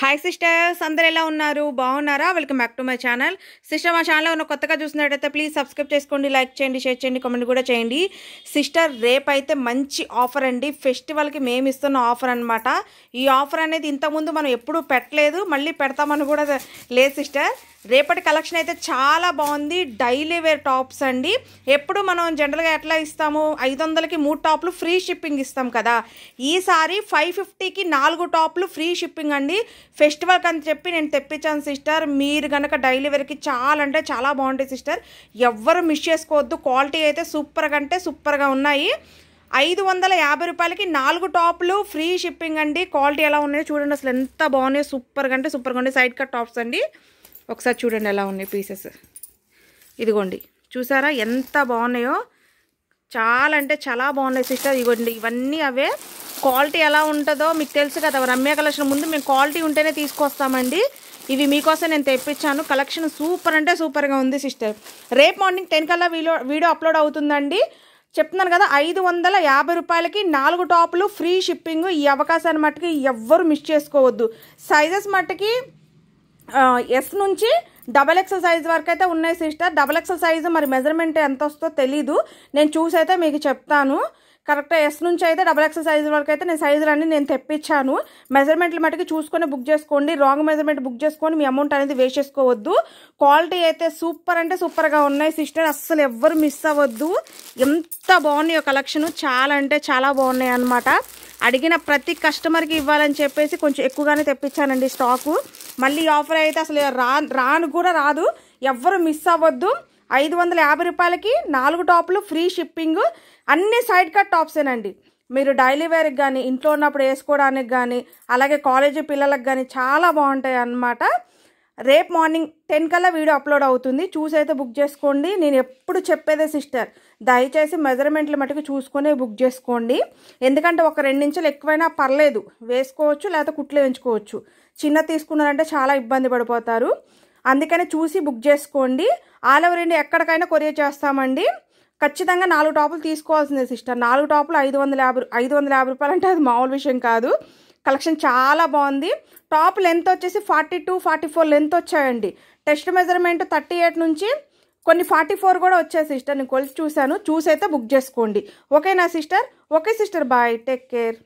hi sisters అందరు ఎలా ఉన్నారు బాగున్నారా welcome back to my channel sister మా ఛానల్ ఉన్న కొత్తగా చూసినట్టయితే ప్లీజ్ సబ్స్క్రైబ్ చేసుకోండి లైక్ చేయండి షేర్ చేయండి కామెంట్ కూడా చేయండి సిస్టర్ రేపు అయితే మంచి ఆఫర్ అండి ఫెస్టివల్కి మేము ఇస్తున్న ఆఫర్ అనమాట ఈ ఆఫర్ అనేది ఇంతకుముందు మనం ఎప్పుడూ పెట్టలేదు మళ్ళీ పెడతామని కూడా లేదు సిస్టర్ రేపటి కలెక్షన్ అయితే చాలా బాగుంది డైలీ వేర్ టాప్స్ అండి ఎప్పుడు మనం జనరల్గా ఎట్లా ఇస్తాము ఐదు వందలకి మూడు టాప్లు ఫ్రీ షిప్పింగ్ ఇస్తాం కదా ఈసారి ఫైవ్ ఫిఫ్టీకి నాలుగు టాప్లు ఫ్రీ షిప్పింగ్ అండి ఫెస్టివల్కి అని చెప్పి నేను తెప్పించాను సిస్టర్ మీరు కనుక డైలీవరీకి చాలా అంటే చాలా బాగుంటాయి సిస్టర్ ఎవ్వరు మిస్ చేసుకోవద్దు క్వాలిటీ అయితే సూపర్గా అంటే సూపర్గా ఉన్నాయి ఐదు వందల యాభై రూపాయలకి నాలుగు టాప్లు ఫ్రీ షిప్పింగ్ అండి క్వాలిటీ ఎలా ఉన్నాయో చూడండి అసలు ఎంత బాగున్నాయో సూపర్గా అంటే సూపర్గా ఉన్నాయి సైడ్ కట్ టాప్స్ అండి ఒకసారి చూడండి ఎలా ఉన్నాయి పీసెస్ ఇదిగోండి చూసారా ఎంత బాగున్నాయో చాలా అంటే చాలా బాగున్నాయి సిస్టర్ ఇదిగోండి ఇవన్నీ అవే క్వాలిటీ ఎలా ఉంటుందో మీకు తెలుసు కదా రమ్య కలెక్షన్ ముందు మేము క్వాలిటీ ఉంటేనే తీసుకొస్తామండి ఇవి మీకోసం నేను తెప్పించాను కలెక్షన్ సూపర్ అంటే సూపర్గా ఉంది సిస్టర్ రేపు మార్నింగ్ టెన్ కల్లా వీడియో వీడియో అప్లోడ్ అవుతుందండి చెప్తున్నాను కదా ఐదు వందల యాభై రూపాయలకి నాలుగు టాపులు ఫ్రీ షిప్పింగ్ ఈ అవకాశాన్ని మట్టుకి ఎవ్వరు మిస్ చేసుకోవద్దు సైజెస్ మట్టుకి ఎస్ నుంచి డబల్ ఎక్సెల్ సైజ్ వరకు అయితే ఉన్నాయి సిస్టర్ డబల్ ఎక్సెల్ సైజు మరి మెజర్మెంట్ ఎంత వస్తుందో తెలీదు నేను చూసైతే మీకు చెప్తాను కరెక్ట్గా ఎస్ నుంచి అయితే డబల్ ఎక్స్ సైజు వరకు అయితే నేను సైజులు అన్ని నేను తెప్పించాను మెజర్మెంట్లు మటుకు చూసుకొని బుక్ చేసుకోండి రాంగ్ మెజర్మెంట్ బుక్ చేసుకొని మీ అమౌంట్ అనేది వేస్ట్ చేసుకోవద్దు క్వాలిటీ అయితే సూపర్ అంటే సూపర్గా ఉన్నాయి సిస్టర్ అస్సలు ఎవ్వరు మిస్ అవ్వద్దు ఎంత బాగున్నాయో కలెక్షన్ చాలా అంటే చాలా బాగున్నాయి అనమాట అడిగిన ప్రతి కస్టమర్కి ఇవ్వాలని చెప్పేసి కొంచెం ఎక్కువగానే తెప్పించానండి స్టాకు మళ్ళీ ఆఫర్ అయితే అసలు రా రాను కూడా రాదు ఎవ్వరు మిస్ అవ్వద్దు ఐదు వందల యాభై రూపాయలకి నాలుగు టాపులు ఫ్రీ షిప్పింగ్ అన్ని సైడ్ కట్ టాప్సేనండి మీరు డైలీ వేర్కి కానీ ఇంట్లో ఉన్నప్పుడు వేసుకోవడానికి కానీ అలాగే కాలేజీ పిల్లలకు కానీ చాలా బాగుంటాయి అన్నమాట రేపు మార్నింగ్ టెన్ కల్లా వీడియో అప్లోడ్ అవుతుంది చూసైతే బుక్ చేసుకోండి నేను ఎప్పుడు చెప్పేదే సిస్టర్ దయచేసి మెజర్మెంట్లు మటుకు చూసుకొని బుక్ చేసుకోండి ఎందుకంటే ఒక రెండు రెండించెలు ఎక్కువైనా పర్లేదు వేసుకోవచ్చు లేకపోతే కుట్లు వేయించుకోవచ్చు చిన్న తీసుకున్నారంటే చాలా ఇబ్బంది పడిపోతారు అందుకని చూసి బుక్ చేసుకోండి ఆల్ ఓవర్ ఇండియా ఎక్కడికైనా కొరియర్ చేస్తామండి ఖచ్చితంగా నాలుగు టాపులు తీసుకోవాల్సిందే సిస్టర్ నాలుగు టాపులు ఐదు వందల యాభై ఐదు వందల యాభై రూపాయలు అంటే అది మామూలు విషయం కాదు కలెక్షన్ చాలా బాగుంది టాప్ లెంత్ వచ్చేసి forty two forty four length వచ్చాయండి టెస్ట్ మెజర్మెంట్ థర్టీ ఎయిట్ నుంచి కొన్ని ఫార్టీ ఫోర్ కూడా వచ్చాయి సిస్టర్ నేను కొలిసి చూశాను చూసైతే బుక్ చేసుకోండి ఓకేనా sister okay sister bye take care